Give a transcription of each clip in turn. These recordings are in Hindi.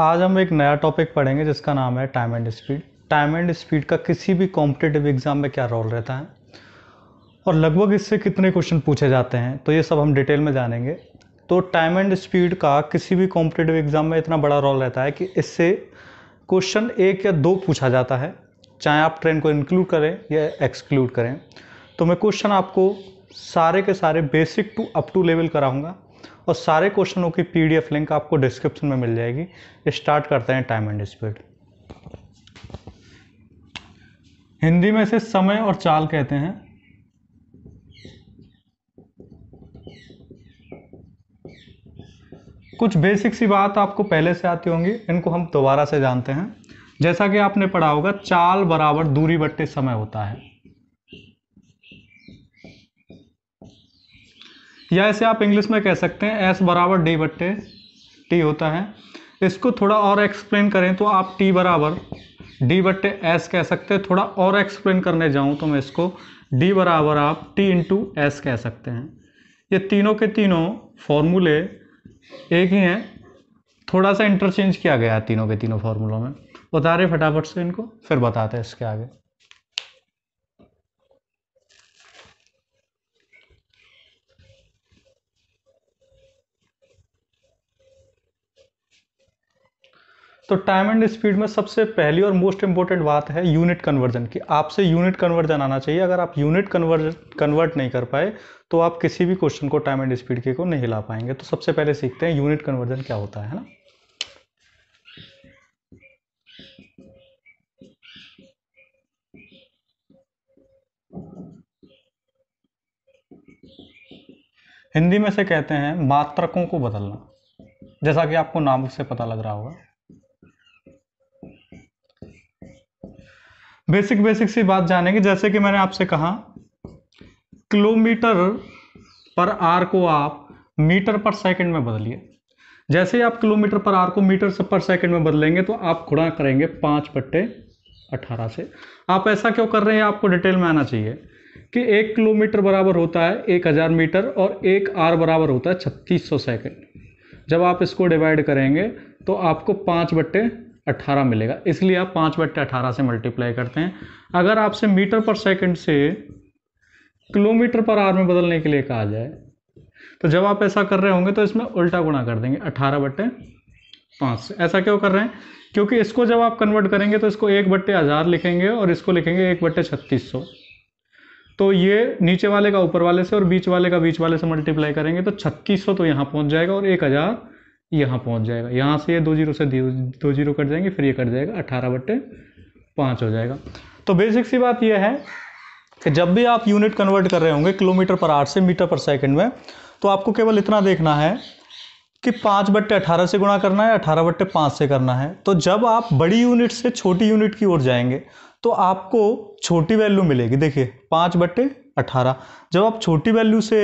आज हम एक नया टॉपिक पढ़ेंगे जिसका नाम है time and speed time and speed का किसी भी कॉम्पिटेटिव एग्ज़ाम में क्या रोल रहता है और लगभग इससे कितने क्वेश्चन पूछे जाते हैं तो ये सब हम डिटेल में जानेंगे तो टाइम एंड स्पीड का किसी भी कॉम्पिटेटिव एग्ज़ाम में इतना बड़ा रोल रहता है कि इससे क्वेश्चन एक या दो पूछा जाता है चाहे आप ट्रेन को इंक्लूड करें या एक्सक्लूड करें तो मैं क्वेश्चन आपको सारे के सारे basic to up to level कराऊंगा और सारे क्वेश्चनों की पीडीएफ लिंक आपको डिस्क्रिप्शन में मिल जाएगी स्टार्ट करते हैं टाइम एंड स्पीड हिंदी में से समय और चाल कहते हैं कुछ बेसिक सी बात आपको पहले से आती होंगी इनको हम दोबारा से जानते हैं जैसा कि आपने पढ़ा होगा चाल बराबर दूरी बट्टे समय होता है या इसे आप इंग्लिश में कह सकते हैं एस बराबर डी बट्टे टी होता है इसको थोड़ा और एक्सप्लेन करें तो आप टी बराबर डी बट्टे एस कह सकते हैं थोड़ा और एक्सप्लेन करने जाऊँ तो मैं इसको डी बराबर आप टी इंटू एस कह सकते हैं ये तीनों के तीनों फॉर्मूले एक ही हैं थोड़ा सा इंटरचेंज किया गया है तीनों के तीनों फॉर्मूलों में उतारे फटाफट से इनको फिर बताते हैं इसके आगे तो टाइम एंड स्पीड में सबसे पहली और मोस्ट इंपॉर्टेंट बात है यूनिट कन्वर्जन की आपसे यूनिट कन्वर्जन आना चाहिए अगर आप यूनिट कन्वर्ज कन्वर्ट नहीं कर पाए तो आप किसी भी क्वेश्चन को टाइम एंड स्पीड के को नहीं ला पाएंगे तो सबसे पहले सीखते हैं यूनिट कन्वर्जन क्या होता है ना हिंदी में से कहते हैं मात्रकों को बदलना जैसा कि आपको नाम से पता लग रहा होगा बेसिक बेसिक सी बात जानेंगे जैसे कि मैंने आपसे कहा किलोमीटर पर आर को आप मीटर पर सेकंड में बदलिए जैसे ही आप किलोमीटर पर आर को मीटर से पर सेकंड में बदलेंगे तो आप गुणा करेंगे पाँच बट्टे अठारह से आप ऐसा क्यों कर रहे हैं आपको डिटेल में आना चाहिए कि एक किलोमीटर बराबर होता है एक हज़ार मीटर और एक आर बराबर होता है छत्तीस सौ सेकेंड जब आप इसको डिवाइड करेंगे तो आपको पाँच बट्टे 18 मिलेगा इसलिए आप पाँच बट्टे अठारह से मल्टीप्लाई करते हैं अगर आपसे मीटर पर सेकंड से किलोमीटर पर आर में बदलने के लिए कहा जाए तो जब आप ऐसा कर रहे होंगे तो इसमें उल्टा गुणा कर देंगे अट्ठारह बट्टे पाँच से ऐसा क्यों कर रहे हैं क्योंकि इसको जब आप कन्वर्ट करेंगे तो इसको एक बट्टे हज़ार लिखेंगे और इसको लिखेंगे एक बट्टे छत्तीस सौ तो ये नीचे वाले का ऊपर वाले से और बीच वाले का बीच वाले से मल्टीप्लाई करेंगे तो छत्तीस सौ तो यहाँ पहुँच जाएगा और एक हज़ार यहाँ पहुँच जाएगा यहाँ से ये दो जीरो से दो जीरो कट जाएंगे फिर ये कट जाएगा अट्ठारह बट्टे पाँच हो जाएगा तो बेसिक सी बात यह है कि जब भी आप यूनिट कन्वर्ट कर रहे होंगे किलोमीटर पर आठ से मीटर पर सेकंड में तो आपको केवल इतना देखना है कि पाँच बट्टे अठारह से गुणा करना है अठारह बट्टे पाँच से करना है तो जब आप बड़ी यूनिट से छोटी यूनिट की ओर जाएंगे तो आपको छोटी वैल्यू मिलेगी देखिए पाँच बट्टे अठारह जब आप छोटी वैल्यू से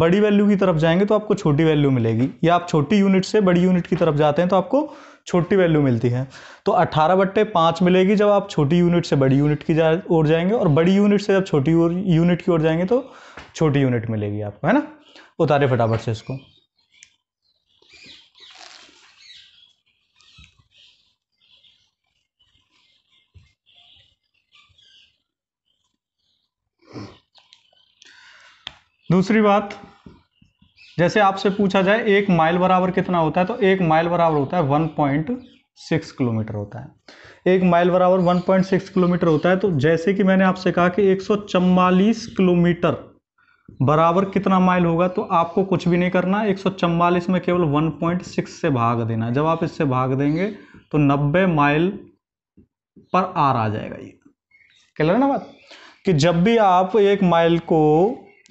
बड़ी वैल्यू की तरफ जाएंगे तो आपको छोटी वैल्यू मिलेगी या आप छोटी यूनिट से बड़ी यूनिट की तरफ जाते हैं तो आपको छोटी वैल्यू मिलती है तो अट्ठारह बट्टे पाँच मिलेगी जब आप छोटी यूनिट से बड़ी यूनिट की ओर जाएंगे और बड़ी यूनिट से जब छोटी यूनिट की ओर जाएंगे तो छोटी यूनिट मिलेगी आपको है ना उतारे फटाफट से इसको दूसरी बात जैसे आपसे पूछा जाए एक माइल बराबर कितना होता है तो एक माइल बराबर होता है वन पॉइंट सिक्स किलोमीटर होता है एक माइल बराबर वन पॉइंट सिक्स किलोमीटर होता है तो जैसे कि मैंने आपसे कहा कि एक सौ चम्बालीस किलोमीटर बराबर कितना माइल होगा तो आपको कुछ भी नहीं करना एक सौ चम्बालीस में केवल वन पॉइंट सिक्स से भाग देना जब आप इससे भाग देंगे तो नब्बे माइल पर आर आ जाएगा ये क्लियर रहे ना बात कि जब भी आप एक माइल को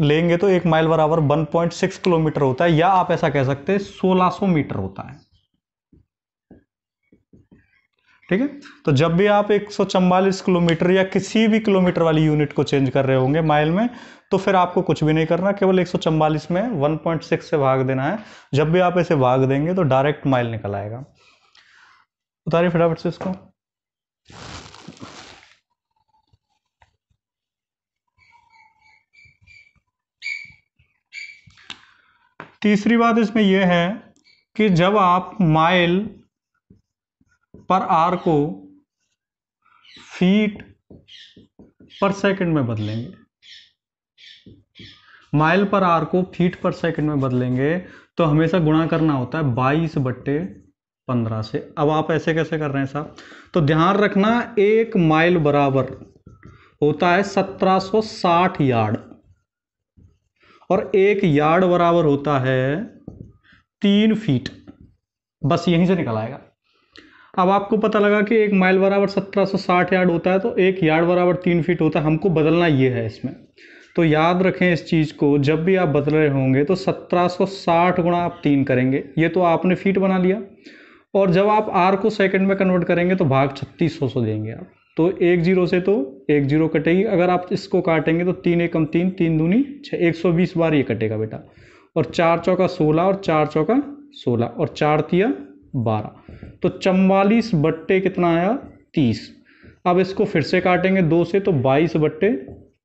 लेंगे तो एक माइल बराबर 1.6 किलोमीटर होता है या आप ऐसा कह सकते हैं 1600 मीटर होता है ठीक है तो जब भी आप एक किलोमीटर या किसी भी किलोमीटर वाली यूनिट को चेंज कर रहे होंगे माइल में तो फिर आपको कुछ भी नहीं करना केवल एक में 1.6 से भाग देना है जब भी आप इसे भाग देंगे तो डायरेक्ट माइल निकल आएगा उतारिए फटाफट से इसको तीसरी बात इसमें यह है कि जब आप माइल पर आर को फीट पर सेकंड में बदलेंगे माइल पर आर को फीट पर सेकंड में बदलेंगे तो हमेशा गुणा करना होता है बाईस बट्टे पंद्रह से अब आप ऐसे कैसे कर रहे हैं साहब तो ध्यान रखना एक माइल बराबर होता है सत्रह सौ साठ यार्ड और एक यार्ड बराबर होता है तीन फीट बस यहीं से निकल आएगा अब आपको पता लगा कि एक माइल बराबर सत्रह सौ साठ यार्ड होता है तो एक यार्ड बराबर तीन फीट होता है हमको बदलना ये है इसमें तो याद रखें इस चीज़ को जब भी आप बदल रहे होंगे तो सत्रह सौ साठ गुणा आप तीन करेंगे ये तो आपने फीट बना लिया और जब आप आर को सेकंड में कन्वर्ट करेंगे तो भाग छत्तीस सौ देंगे आप तो एक जीरो से तो एक जीरो कटेगी अगर आप इसको काटेंगे तो तीन एकम तीन तीन दूनी छः एक सौ बीस बार ये कटेगा बेटा और चार चौका सोलह और चार चौका सोलह और चार तिया बारह तो चम्बालीस बट्टे कितना आया तीस अब इसको फिर से काटेंगे दो से तो बाईस बट्टे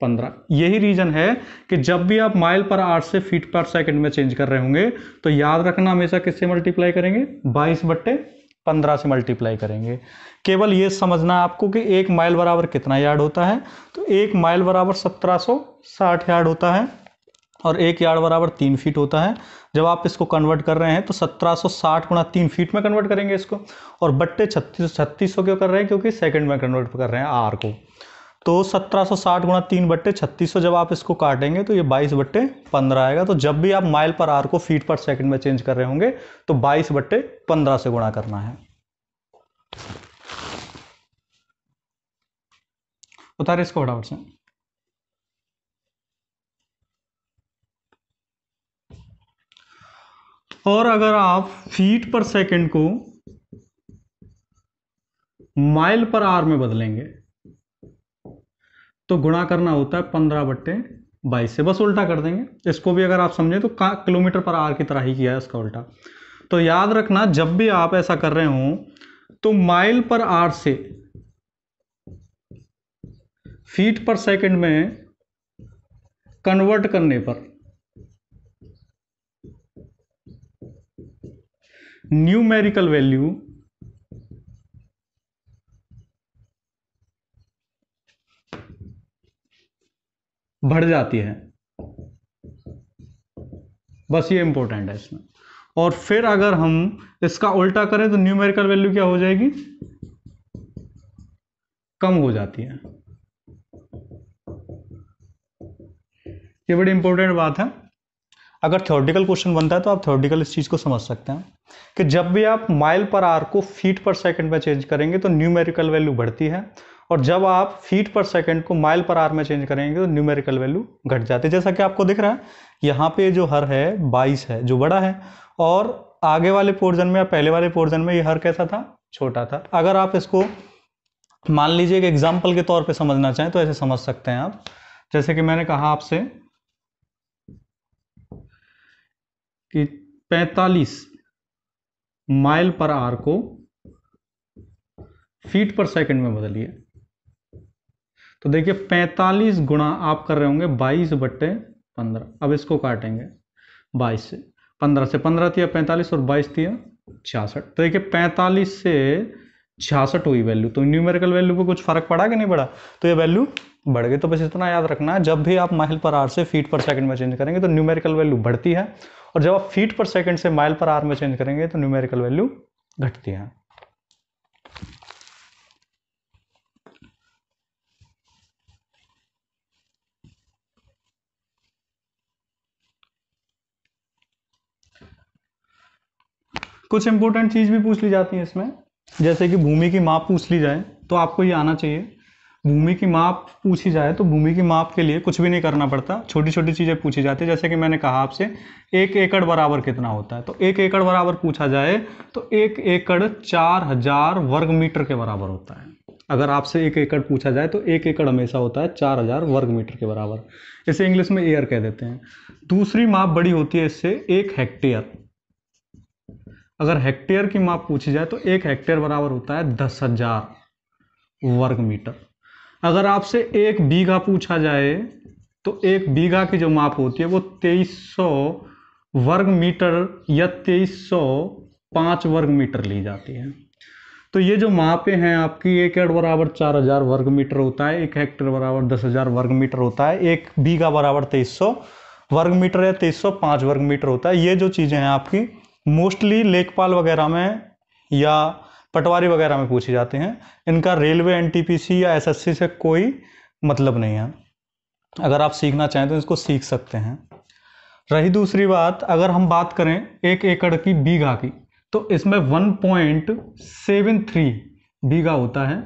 पंद्रह यही रीज़न है कि जब भी आप माइल पर आठ से फीट पर सेकंड में चेंज कर रहे होंगे तो याद रखना हमेशा किससे मल्टीप्लाई करेंगे बाईस बट्टे पंद्रह से मल्टीप्लाई करेंगे केवल ये समझना आपको कि एक माइल बराबर कितना यार्ड होता है तो एक माइल बराबर सत्रह साठ यार्ड होता है और एक यार्ड बराबर तीन फीट होता है जब आप इसको कन्वर्ट कर रहे हैं तो 1760 गुणा तीन फीट में कन्वर्ट करेंगे इसको और बट्टे छत्तीस छत्तीस क्यों कर रहे हैं क्योंकि सेकंड में कन्वर्ट कर रहे हैं आर को तो 1760 गुणा तीन बट्टे छत्तीस जब आप इसको काटेंगे तो ये 22 बट्टे पंद्रह आएगा तो जब भी आप माइल पर आर को फीट पर सेकंड में चेंज कर रहे होंगे तो 22 बट्टे पंद्रह से गुणा करना है उतारे इसको से और अगर आप फीट पर सेकंड को माइल पर आर में बदलेंगे तो गुणा करना होता है पंद्रह बट्टे बाईस से बस उल्टा कर देंगे इसको भी अगर आप समझें तो किलोमीटर पर आर की तरह ही किया है इसका उल्टा तो याद रखना जब भी आप ऐसा कर रहे हो तो माइल पर आर से फीट पर सेकंड में कन्वर्ट करने पर न्यूमेरिकल वैल्यू बढ़ जाती है बस ये इंपॉर्टेंट है इसमें और फिर अगर हम इसका उल्टा करें तो न्यूमेरिकल वैल्यू क्या हो जाएगी कम हो जाती है ये बड़ी इंपॉर्टेंट बात है अगर थ्योरेटिकल क्वेश्चन बनता है तो आप थ्योरेटिकल इस चीज़ को समझ सकते हैं कि जब भी आप माइल पर आर को फीट पर सेकंड में चेंज करेंगे तो न्यूमेरिकल वैल्यू बढ़ती है और जब आप फीट पर सेकंड को माइल पर आर में चेंज करेंगे तो न्यूमेरिकल वैल्यू घट जाती है जैसा कि आपको दिख रहा है यहाँ पे जो हर है बाईस है जो बड़ा है और आगे वाले पोर्जन में या पहले वाले पोर्जन में ये हर कैसा था छोटा था अगर आप इसको मान लीजिए कि एग्जाम्पल के तौर पर समझना चाहें तो ऐसे समझ सकते हैं आप जैसे कि मैंने कहा आपसे कि 45 माइल पर आर को फीट पर सेकंड में बदलिए तो देखिए 45 गुणा आप कर रहे होंगे 22 बट्टे 15 अब इसको काटेंगे 22 से 15 से 15 थी 45 और 22 थी छियासठ तो देखिए 45 से छियासठ हुई वैल्यू तो न्यूमेरिकल वैल्यू को कुछ फर्क पड़ा कि नहीं पड़ा तो ये वैल्यू बढ़ गई तो बस इतना याद रखना है जब भी आप माइल पर आर से फीट पर सेकंड में चेंज करेंगे तो न्यूमेरिकल वैल्यू बढ़ती है और जब आप फीट पर सेकंड से माइल पर आर में चेंज करेंगे तो न्यूमेरिकल वैल्यू घटती है कुछ इंपॉर्टेंट चीज भी पूछ ली जाती है इसमें जैसे कि भूमि की माप पूछ ली जाए तो आपको ये आना चाहिए भूमि की माप पूछी जाए तो भूमि की माप के लिए कुछ भी नहीं करना पड़ता छोटी छोटी चीज़ें पूछी जाती है जैसे कि मैंने कहा आपसे एक एकड़ बराबर कितना होता है तो एक एकड़ बराबर पूछा जाए तो एक एकड़ चार हज़ार वर्ग मीटर के बराबर होता है अगर आपसे एक एकड़ पूछा जाए तो एक एकड़ हमेशा होता है चार हज़ार वर्ग मीटर के बराबर इसे इंग्लिश में एयर कह देते हैं दूसरी माप बड़ी होती है इससे एक हेक्टेयर अगर हेक्टेयर की माप पूछी जाए तो एक हेक्टेयर बराबर होता है दस हज़ार वर्ग मीटर अगर आपसे एक बीघा पूछा जाए तो एक बीघा की जो माप होती है वो तेईस सौ वर्ग मीटर या तेईस सौ पाँच वर्ग मीटर ली जाती है तो ये जो मापें हैं आपकी एक एकड़ बराबर चार हज़ार वर्ग मीटर होता है एक हेक्टर बराबर दस हज़ार वर्ग मीटर होता है एक बीघा बराबर तेईस सौ वर्ग मीटर या तेईस सौ पाँच वर्ग मीटर होता है ये जो चीज़ें हैं आपकी मोस्टली लेखपाल वगैरह में या पटवारी वगैरह में पूछे जाते हैं इनका रेलवे एन या एस से कोई मतलब नहीं है अगर आप सीखना चाहें तो इसको सीख सकते हैं रही दूसरी बात अगर हम बात करें एक एकड़ की बीघा की तो इसमें one point seven three bigha होता है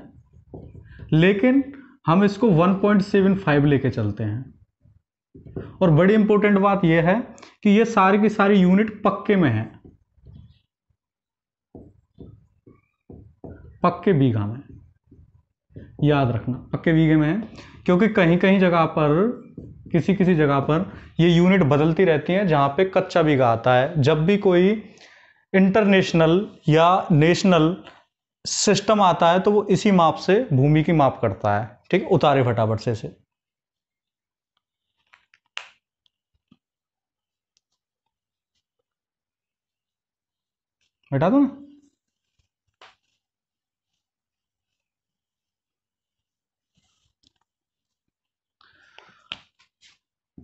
लेकिन हम इसको वन पॉइंट सेवन फाइव लेके चलते हैं और बड़ी इंपॉर्टेंट बात यह है कि ये सारी की सारी यूनिट पक्के में है पक्के बीघा में याद रखना पक्के बीघे में है क्योंकि कहीं कहीं जगह पर किसी किसी जगह पर ये यूनिट बदलती रहती हैं जहाँ पे कच्चा बीघा आता है जब भी कोई इंटरनेशनल या नेशनल सिस्टम आता है तो वो इसी माप से भूमि की माप करता है ठीक उतारे फटाफट से से हटा दो ना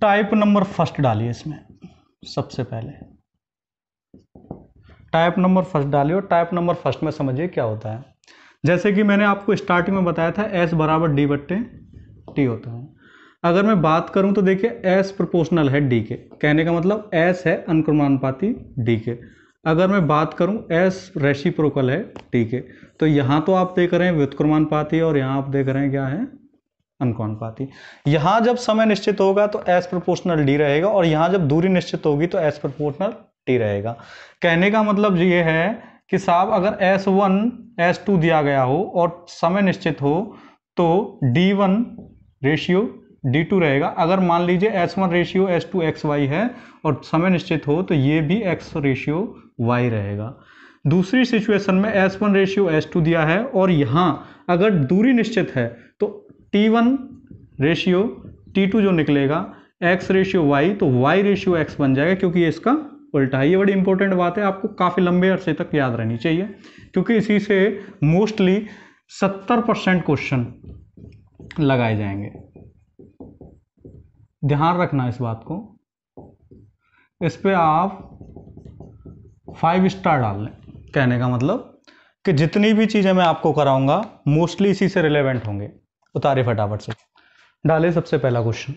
टाइप नंबर फर्स्ट डालिए इसमें सबसे पहले टाइप नंबर फर्स्ट डालिए और टाइप नंबर फर्स्ट में समझिए क्या होता है जैसे कि मैंने आपको स्टार्टिंग में बताया था एस बराबर डी बट्टे टी होता है अगर मैं बात करूं तो देखिए एस प्रोपोर्शनल है डी के कहने का मतलब एस है अनुक्रमानुपाती डी के अगर मैं बात करूं एस रेशिप्रोकल है टी के तो यहाँ तो आप देख रहे हैं व्युत्क्रमानुपाती और यहाँ आप देख रहे हैं क्या है अनुपाती यहां जब समय निश्चित होगा तो एस प्रोपोर्शनल डी रहेगा और यहां जब दूरी निश्चित होगी तो एस प्रोपोर्शनल टी रहेगा कहने का मतलब ये है कि साहब अगर एस वन एस टू दिया गया हो और समय निश्चित हो तो D one ratio D two रहेगा अगर मान लीजिए S one ratio S two X Y है और समय निश्चित हो तो ये भी एक्स रेशियो वाई रहेगा दूसरी सिचुएशन में S one ratio S two दिया है और यहाँ अगर दूरी निश्चित है तो T one ratio T two जो निकलेगा एक्स रेशियो वाई तो वाई रेशियो एक्स बन जाएगा क्योंकि इसका उल्टा है ये बड़ी इंपॉर्टेंट बात है आपको काफ़ी लंबे अरसे तक याद रहनी चाहिए क्योंकि इसी से मोस्टली सत्तर परसेंट क्वेश्चन लगाए जाएंगे ध्यान रखना इस बात को इस पर आप फाइव स्टार डाल लें कहने का मतलब कि जितनी भी चीज़ें मैं आपको कराऊंगा मोस्टली इसी से रिलेवेंट होंगे उतारे फटाफट से डाले सबसे पहला क्वेश्चन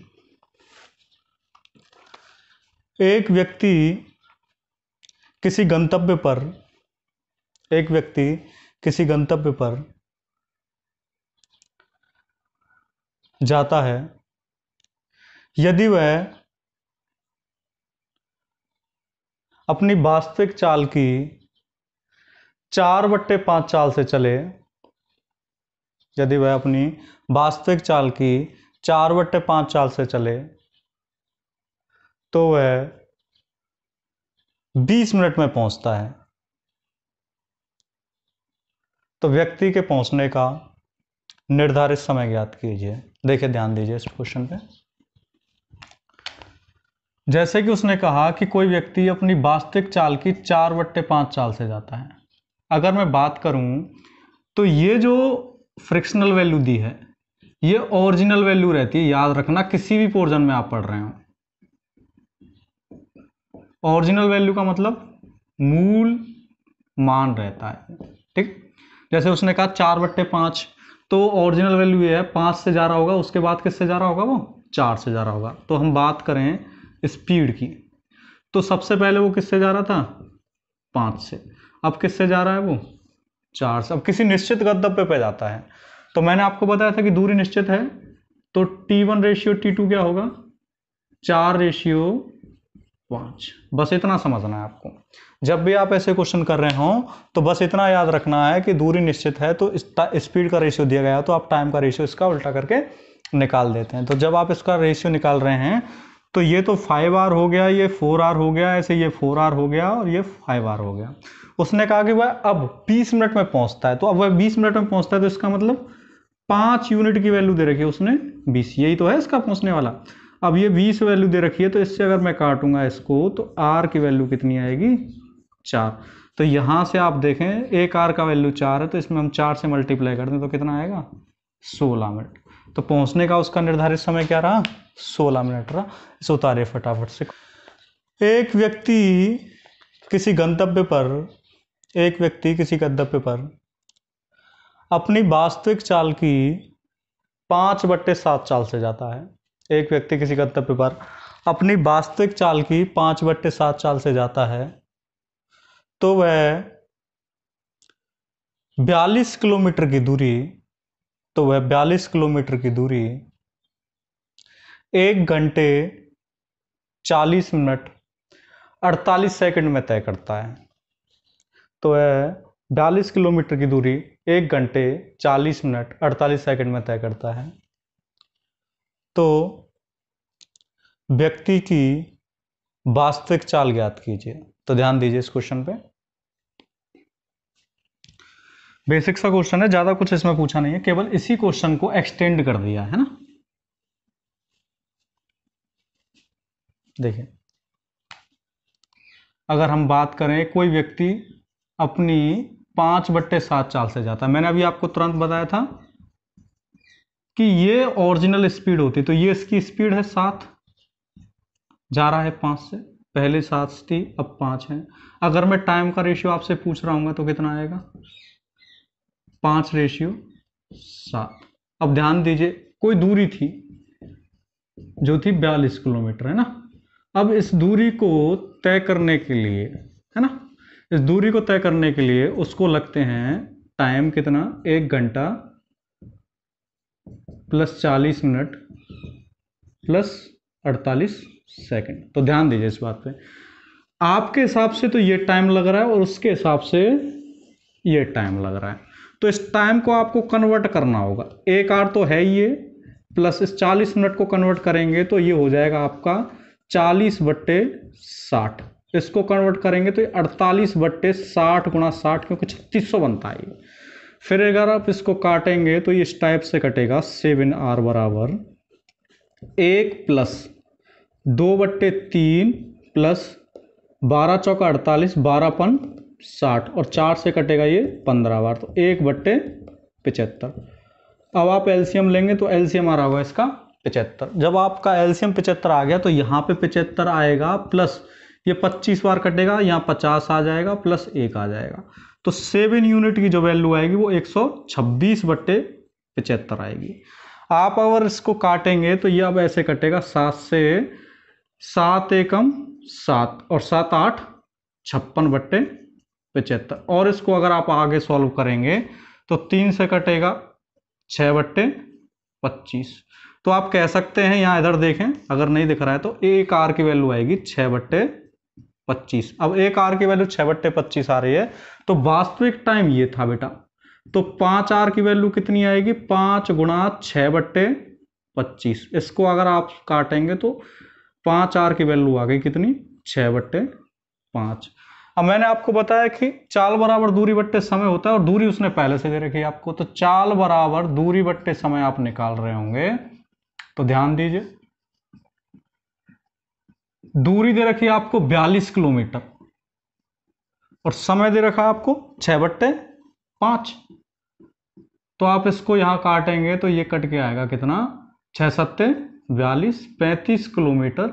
एक व्यक्ति किसी गंतव्य पर एक व्यक्ति किसी गंतव्य पर जाता है यदि वह अपनी वास्तविक चाल की चार बट्टे पाँच चाल से चले यदि वह अपनी वास्तविक चाल की चार बट्टे पाँच चाल से चले तो वह बीस मिनट में पहुंचता है तो व्यक्ति के पहुंचने का निर्धारित समय ज्ञात कीजिए देखिए ध्यान दीजिए इस क्वेश्चन पे जैसे कि उसने कहा कि कोई व्यक्ति अपनी वास्तविक चाल की चार बट्टे पांच चाल से जाता है अगर मैं बात करूं तो ये जो फ्रिक्शनल वैल्यू दी है ये ओरिजिनल वैल्यू रहती है याद रखना किसी भी पोर्जन में आप पढ़ रहे हो ओरिजिनल वैल्यू का मतलब मूल मान रहता है ठीक जैसे उसने कहा चार बट्टे पांच तो ओरिजिनल वैल्यू ये है पांच से जा रहा होगा उसके बाद किससे जा रहा होगा वो चार से जा रहा होगा तो हम बात करें स्पीड की तो सबसे पहले वो किससे जा रहा था पांच से अब किससे जा रहा है वो चार अब किसी निश्चित गंतव्य पे जाता है तो मैंने आपको बताया था कि दूरी निश्चित है तो T one ratio T two क्या होगा चार रेशियो पाँच बस इतना समझना है आपको जब भी आप ऐसे क्वेश्चन कर रहे हो तो बस इतना याद रखना है कि दूरी निश्चित है तो स्पीड का रेशियो दिया गया तो आप टाइम का रेशियो इसका उल्टा करके निकाल देते हैं तो जब आप इसका रेशियो निकाल रहे हैं तो ये तो फाइव आर हो गया ये फोर आर हो गया ऐसे ये फोर आर हो गया और ये फाइव आर हो गया उसने कहा कि वह अब बीस मिनट में पहुंचता है तो अब वह बीस मिनट में पहुंचता है तो इसका मतलब पांच यूनिट की वैल्यू दे रखी है उसने बीस यही तो है इसका पहुंचने वाला अब ये बीस वैल्यू दे रखी है तो इससे अगर मैं काटूंगा इसको तो आर की वैल्यू कितनी आएगी चार तो यहां से आप देखें एक आर का वैल्यू चार है तो इसमें हम चार से मल्टीप्लाई कर दें तो कितना आएगा सोलह मिनट तो पहुंचने का उसका निर्धारित समय क्या रहा सोलह मिनट रहा इसे उतारे फटाफट से एक व्यक्ति किसी गंतव्य पर एक व्यक्ति किसी गद्दाफे पर अपनी वास्तविक चाल की पाँच बट्टे सात चाल से जाता है एक व्यक्ति किसी गद्दाफे पर अपनी वास्तविक चाल की पाँच बट्टे सात चाल से जाता है तो वह बयालीस किलोमीटर की दूरी तो वह बयालीस किलोमीटर की दूरी एक घंटे चालीस मिनट अड़तालीस सेकंड में तय करता है तो है बयालीस किलोमीटर की दूरी एक घंटे चालीस मिनट अड़तालीस सेकंड में तय करता है तो व्यक्ति की वास्तविक चाल ज्ञात कीजिए तो ध्यान दीजिए इस क्वेश्चन पे बेसिक सा क्वेश्चन है ज्यादा कुछ इसमें पूछा नहीं है केवल इसी क्वेश्चन को एक्सटेंड कर दिया है ना देखिए अगर हम बात करें कोई व्यक्ति अपनी पांच बट्टे सात चाल से जाता है मैंने अभी आपको तुरंत बताया था कि ये ओरिजिनल स्पीड होती तो ये इसकी स्पीड है सात जा रहा है पाँच से पहले सात थी अब पाँच है अगर मैं टाइम का रेशियो आपसे पूछ रहा हूँ तो कितना आएगा पाँच रेशियो सात अब ध्यान दीजिए कोई दूरी थी जो थी बयालीस किलोमीटर है ना अब इस दूरी को तय करने के लिए इस दूरी को तय करने के लिए उसको लगते हैं टाइम कितना एक घंटा प्लस चालीस मिनट प्लस अड़तालीस सेकंड तो ध्यान दीजिए इस बात पे आपके हिसाब से तो ये टाइम लग रहा है और उसके हिसाब से ये टाइम लग रहा है तो इस टाइम को आपको कन्वर्ट करना होगा एक आर तो है ये प्लस इस चालीस मिनट को कन्वर्ट करेंगे तो ये हो जाएगा आपका चालीस बट्टे साठ इसको कन्वर्ट करेंगे तो अड़तालीस बट्टे साठ गुणा साठ क्योंकि छत्तीस सौ बनता है ये फिर अगर आप इसको काटेंगे तो ये इस टाइप से कटेगा सेवन आर बराबर एक प्लस दो बट्टे तीन प्लस बारह चौका अड़तालीस बारह पन साठ और चार से कटेगा ये पंद्रह बार तो एक बट्टे पिचहत्तर अब आप एलसीएम लेंगे तो एलसीएम आ रहा होगा इसका पिचहत्तर जब आपका एलसीएम पिचहत्तर आ गया तो यहाँ पे पिचहत्तर आएगा प्लस ये 25 बार कटेगा यहाँ 50 आ जाएगा प्लस एक आ जाएगा तो सेवन यूनिट की जो वैल्यू आएगी वो 126 बट्टे पचहत्तर आएगी आप अगर इसको काटेंगे तो ये अब ऐसे कटेगा सात से सात एकम सात और सात आठ छप्पन बट्टे पचहत्तर और इसको अगर आप आगे सॉल्व करेंगे तो तीन से कटेगा छः बट्टे पच्चीस तो आप कह सकते हैं यहाँ इधर देखें अगर नहीं दिख रहा है तो एक आर की वैल्यू आएगी छः बट्टे पच्चीस अब एक आर की वैल्यू छह बट्टे पच्चीस आ रही है तो वास्तविक टाइम ये था बेटा तो पांच आर की वैल्यू कितनी आएगी पांच गुणा छह बट्टे पच्चीस इसको अगर आप काटेंगे तो पांच आर की वैल्यू आ गई कितनी छह बट्टे पांच अब मैंने आपको बताया कि चाल बराबर दूरी बट्टे समय होता है और दूरी उसने पहले से दे रखी है आपको तो चाल बराबर दूरी बट्टे समय आप निकाल रहे होंगे तो ध्यान दीजिए दूरी दे रखी है आपको बयालीस किलोमीटर और समय दे रखा है आपको छह बट्टे पांच तो आप इसको यहां काटेंगे तो ये कट के आएगा कितना छह सत्ते बयालीस पैंतीस किलोमीटर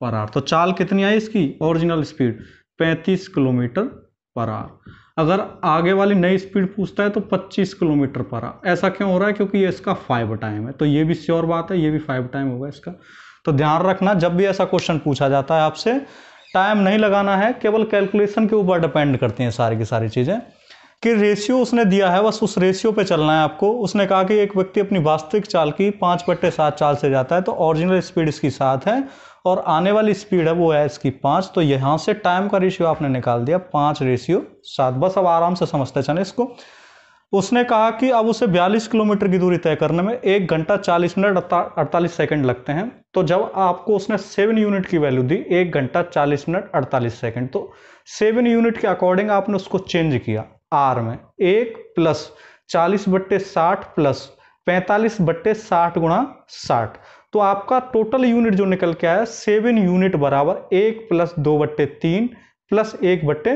पर आर तो चाल कितनी आई इसकी ओरिजिनल स्पीड पैंतीस किलोमीटर पर आर अगर आगे वाली नई स्पीड पूछता है तो 25 किलोमीटर पर आर ऐसा क्यों हो रहा है क्योंकि ये इसका फाइव टाइम है तो ये भी श्योर बात है ये भी फाइव टाइम होगा इसका तो ध्यान रखना जब भी ऐसा क्वेश्चन पूछा जाता है आपसे टाइम नहीं लगाना है केवल कैलकुलेशन के ऊपर डिपेंड करती हैं सारी की सारी चीज़ें कि रेशियो उसने दिया है बस उस रेशियो पे चलना है आपको उसने कहा कि एक व्यक्ति अपनी वास्तविक चाल की पाँच बट्टे सात चाल से जाता है तो ओरिजिनल स्पीड इसकी सात है और आने वाली स्पीड है वो है इसकी पाँच तो यहाँ से टाइम का रेशियो आपने निकाल दिया पाँच रेशियो सात बस अब आराम से समझते चले इसको उसने कहा कि अब उसे बयालीस किलोमीटर की दूरी तय करने में एक घंटा चालीस मिनट अड़तालीस सेकेंड लगते हैं तो जब आपको उसने सेवन यूनिट की वैल्यू दी एक घंटा चालीस मिनट अड़तालीस सेकेंड तो सेवन यूनिट के अकॉर्डिंग आपने उसको चेंज किया आर में एक प्लस चालीस बट्टे साठ प्लस पैंतालीस बट्टे साठ गुणा साठ तो आपका टोटल यूनिट जो निकल के आया सेवन यूनिट बराबर एक प्लस दो बट्टे तीन प्लस एक बट्टे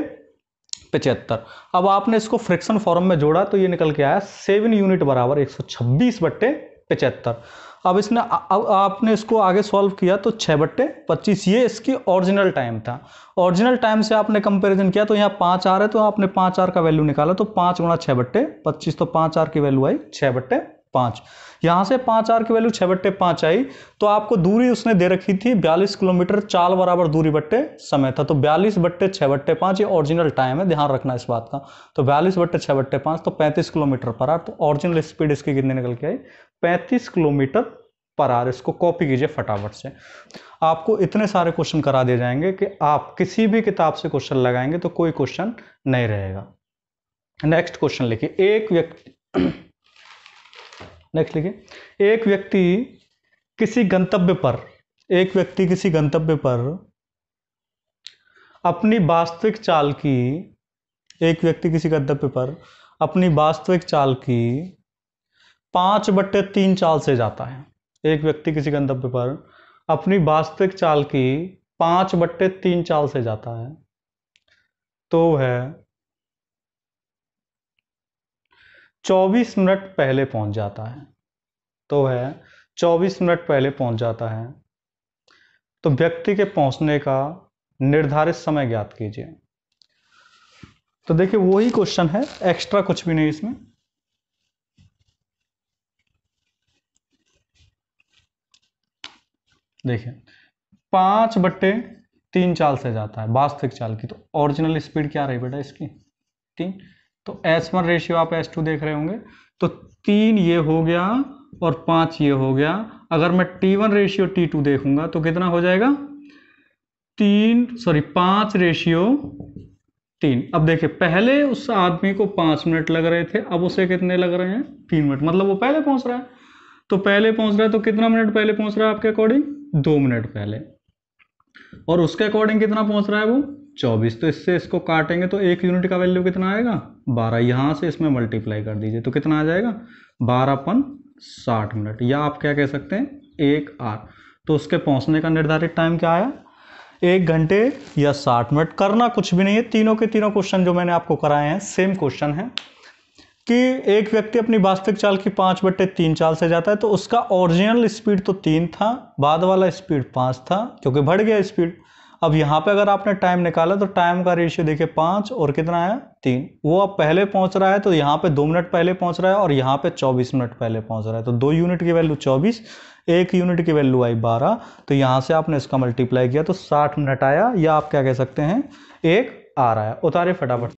पचहत्तर अब आपने इसको फ्रिक्शन फॉर्म में जोड़ा तो ये निकल के आया सेवन यूनिट बराबर एक सौ छब्बीस बट्टे पचहत्तर अब इसने अब आपने इसको आगे सॉल्व किया तो छः बट्टे पच्चीस ये इसकी ओरिजिनल टाइम था ओरिजिनल टाइम से आपने कंपैरिजन किया तो यहाँ पाँच आर है तो आपने पाँच आर का वैल्यू निकाला तो पाँच गुणा छः बट्टे पच्चीस तो पाँच आर की वैल्यू आई छः बट्टे पाँच यहाँ से पाँच आर की वैल्यू छः बट्टे पाँच आई तो आपको दूरी उसने दे रखी थी बयालीस किलोमीटर चाल बराबर दूरी बट्टे समय था तो बयालीस बट्टे छः बट्टे पाँच ये ओरिजिनल टाइम है ध्यान रखना इस बात का तो बयालीस बट्टे छः बट्टे पाँच तो पैंतीस किलोमीटर पर आर तो ओरिजिनल स्पीड इसकी कितनी निकल के आई पैंतीस किलोमीटर पर आर इसको कॉपी कीजिए फटाफट से आपको इतने सारे क्वेश्चन करा दिए जाएंगे कि आप किसी भी किताब से क्वेश्चन लगाएंगे तो कोई क्वेश्चन नहीं रहेगा नेक्स्ट क्वेश्चन लिखिए एक व्यक्ति नेक्स्ट लिखिए एक व्यक्ति किसी गंतव्य पर एक व्यक्ति किसी गंतव्य पर अपनी वास्तविक चाल की एक व्यक्ति किसी गंतव्य पर अपनी वास्तविक चाल की पाँच बट्टे तीन चाल से जाता है एक व्यक्ति किसी गंतव्य पर अपनी वास्तविक चाल की पाँच बट्टे तीन चाल से जाता है तो है चौबीस मिनट पहले पहुंच जाता है तो है चौबीस मिनट पहले पहुंच जाता है तो व्यक्ति के पहुंचने का निर्धारित समय ज्ञात कीजिए तो देखिए वही क्वेश्चन है एक्स्ट्रा कुछ भी नहीं इसमें देखिए पांच बट्टे तीन चाल से जाता है वास्तविक चाल की तो ओरिजिनल स्पीड क्या रही बेटा इसकी तीन तो एस वन रेशियो आप एस टू देख रहे होंगे तो तीन ये हो गया और पांच ये हो गया अगर मैं T one ratio T two देखूंगा तो कितना हो जाएगा तीन सॉरी पांच रेशियो तीन अब देखिए पहले उस आदमी को पांच मिनट लग रहे थे अब उसे कितने लग रहे हैं तीन मिनट मतलब वो पहले पहुंच रहा है तो पहले पहुंच रहा है तो कितना मिनट पहले पहुंच रहा है आपके अकॉर्डिंग दो मिनट पहले और उसके अकॉर्डिंग कितना पहुंच रहा है वो चौबीस तो इससे इसको काटेंगे तो एक यूनिट का वैल्यू कितना आएगा बारह यहां से इसमें मल्टीप्लाई कर दीजिए तो कितना आ जाएगा बारह पन साठ मिनट या आप क्या कह सकते हैं एक आर तो उसके पहुंचने का निर्धारित टाइम क्या आया एक घंटे या साठ मिनट करना कुछ भी नहीं है तीनों के तीनों क्वेश्चन जो मैंने आपको कराए हैं सेम क्वेश्चन है कि एक व्यक्ति अपनी वास्तविक चाल की पाँच बट्टे तीन चाल से जाता है तो उसका ओरिजिनल स्पीड तो तीन था बाद वाला स्पीड पाँच था क्योंकि बढ़ गया स्पीड अब यहाँ पे अगर आपने टाइम निकाला तो टाइम का रेशियो देखिए पाँच और कितना आया तीन वो अब पहले पहुँच रहा है तो यहाँ पे दो मिनट पहले पहुँच रहा है और यहाँ पे चौबीस मिनट पहले पहुँच रहा है तो दो यूनिट की वैल्यू चौबीस एक यूनिट की वैल्यू आई बारह तो यहाँ से आपने इसका मल्टीप्लाई किया तो साठ मिनट आया या आप क्या कह सकते हैं एक आ रहा है उतारे फटाफट